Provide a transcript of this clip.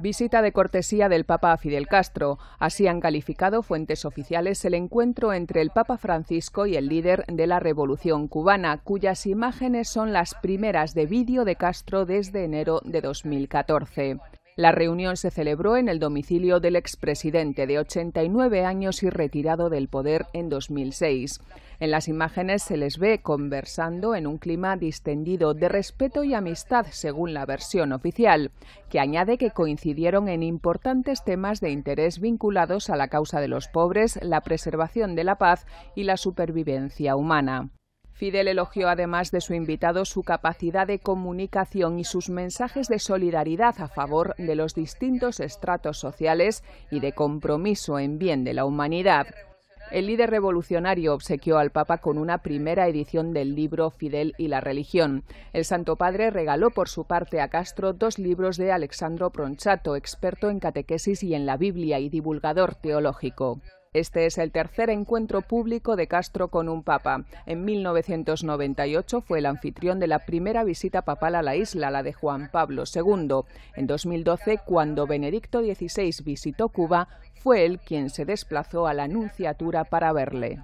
Visita de cortesía del Papa a Fidel Castro. Así han calificado fuentes oficiales el encuentro entre el Papa Francisco y el líder de la Revolución cubana, cuyas imágenes son las primeras de vídeo de Castro desde enero de 2014. La reunión se celebró en el domicilio del expresidente de 89 años y retirado del poder en 2006. En las imágenes se les ve conversando en un clima distendido de respeto y amistad, según la versión oficial, que añade que coincidieron en importantes temas de interés vinculados a la causa de los pobres, la preservación de la paz y la supervivencia humana. Fidel elogió además de su invitado su capacidad de comunicación y sus mensajes de solidaridad a favor de los distintos estratos sociales y de compromiso en bien de la humanidad. El líder revolucionario obsequió al Papa con una primera edición del libro Fidel y la religión. El Santo Padre regaló por su parte a Castro dos libros de Alexandro Pronchato, experto en catequesis y en la Biblia y divulgador teológico. Este es el tercer encuentro público de Castro con un papa. En 1998 fue el anfitrión de la primera visita papal a la isla, la de Juan Pablo II. En 2012, cuando Benedicto XVI visitó Cuba, fue él quien se desplazó a la nunciatura para verle.